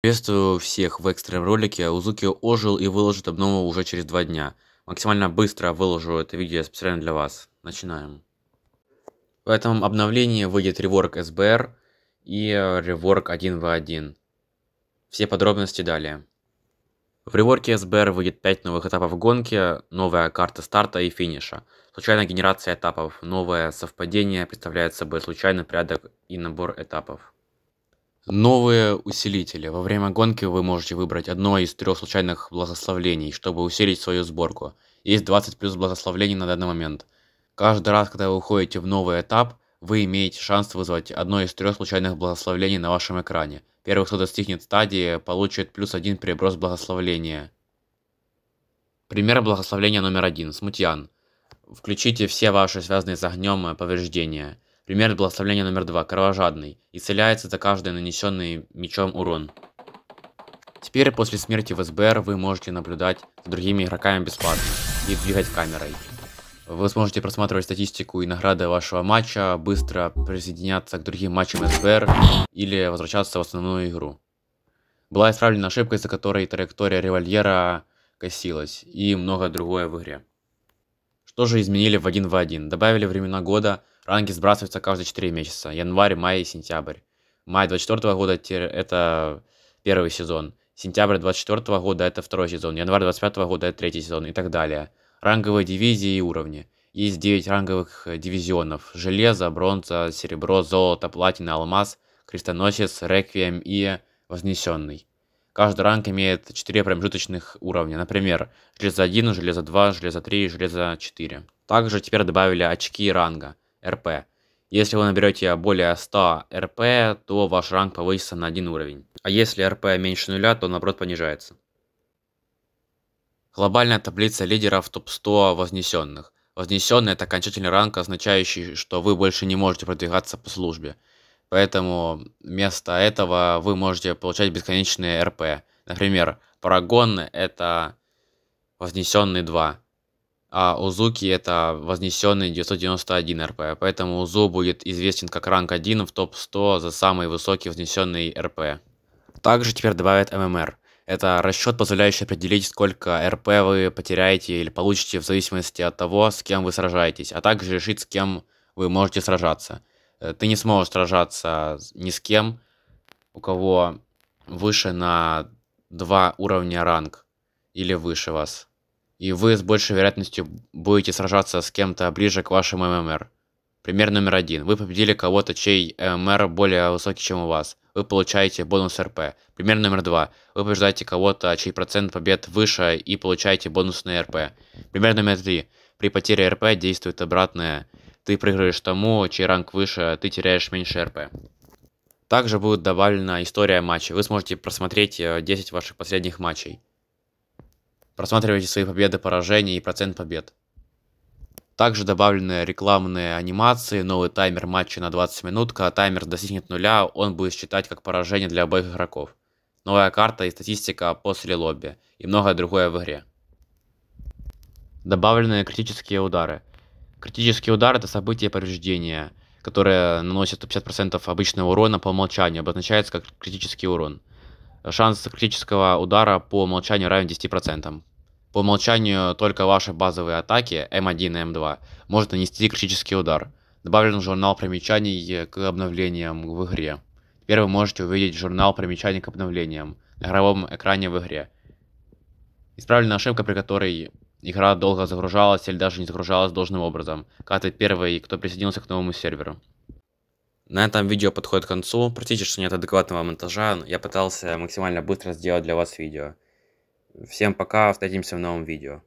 Приветствую всех в экстренном ролике. Узуки ожил и выложит обнову уже через два дня. Максимально быстро выложу это видео специально для вас. Начинаем. В этом обновлении выйдет реворк SBR и э, реворк 1v1. Все подробности далее. В реворке SBR выйдет 5 новых этапов гонки, новая карта старта и финиша. Случайная генерация этапов, новое совпадение представляет собой случайный порядок и набор этапов. Новые усилители. Во время гонки вы можете выбрать одно из трех случайных благословлений, чтобы усилить свою сборку. Есть 20 плюс благословлений на данный момент. Каждый раз, когда вы уходите в новый этап, вы имеете шанс вызвать одно из трех случайных благословлений на вашем экране. Первый, кто достигнет стадии, получит плюс один переброс благословления. Пример благословления номер один. Смутьян. Включите все ваши связанные с огнем э, повреждения – Пример благословления номер два. Кровожадный. Исцеляется за каждый нанесенный мечом урон. Теперь после смерти в СБР вы можете наблюдать за другими игроками бесплатно и двигать камерой. Вы сможете просматривать статистику и награды вашего матча, быстро присоединяться к другим матчам СБР или возвращаться в основную игру. Была исправлена ошибка, из-за которой траектория револьвера косилась и многое другое в игре. Что же изменили в 1 в 1? Добавили времена года, Ранги сбрасываются каждые 4 месяца. Январь, май и сентябрь. Май 24 года это первый сезон. Сентябрь 24 года это второй сезон. Январь 25 года это третий сезон и так далее. Ранговые дивизии и уровни. Есть 9 ранговых э, дивизионов. Железо, бронза, серебро, золото, платина, алмаз, крестоносец, реквием и вознесенный. Каждый ранг имеет 4 промежуточных уровня, например, железо 1, железо 2, железо 3 железо 4. Также теперь добавили очки ранга – РП. Если вы наберете более 100 РП, то ваш ранг повысится на один уровень. А если РП меньше нуля, то наоборот понижается. Глобальная таблица лидеров топ-100 вознесенных. Вознесенный – это окончательный ранг, означающий, что вы больше не можете продвигаться по службе. Поэтому вместо этого вы можете получать бесконечные РП. Например, Парагон – это вознесенный 2 а Узуки это вознесенный 991 РП, поэтому Узу будет известен как ранг 1 в топ-100 за самый высокий вознесенный РП. Также теперь добавят ММР. Это расчет, позволяющий определить, сколько РП вы потеряете или получите в зависимости от того, с кем вы сражаетесь, а также решить, с кем вы можете сражаться. Э, ты не сможешь сражаться ни с кем, у кого выше на 2 уровня ранг или выше вас и вы с большей вероятностью будете сражаться с кем-то ближе к вашему ММР. Пример номер один. Вы победили кого-то, чей э, ММР более высокий, чем у вас. Вы получаете бонус РП. Пример номер два. Вы побеждаете кого-то, чей процент побед выше и получаете бонусные РП. Пример номер три. При потере РП действует обратное. Ты проигрываешь тому, чей ранг выше, а ты теряешь меньше РП. Также будет добавлена история матча. Вы сможете просмотреть 10 э, ваших последних матчей. Просматривайте свои победы, поражения и процент побед. Также добавлены рекламные анимации, новый таймер матча на 20 минут, когда таймер достигнет нуля, он будет считать как поражение для обоих игроков. Новая карта и статистика после лобби, и многое другое в игре. Добавлены критические удары. Критический удар это событие повреждения, которое наносит 50% обычного урона по умолчанию, обозначается как критический урон. Шанс критического удара по умолчанию равен 10%. По умолчанию только ваши базовые атаки М1 и М2 может нанести критический удар. Добавлен журнал примечаний к обновлениям в игре. Теперь вы можете увидеть журнал примечаний к обновлениям на игровом экране в игре. Исправлена ошибка, при которой игра долго загружалась или даже не загружалась должным образом, когда первый, кто присоединился к новому серверу. На этом видео подходит к концу. Простите, что нет адекватного монтажа. но Я пытался максимально быстро сделать для вас видео. Всем пока, встретимся в новом видео.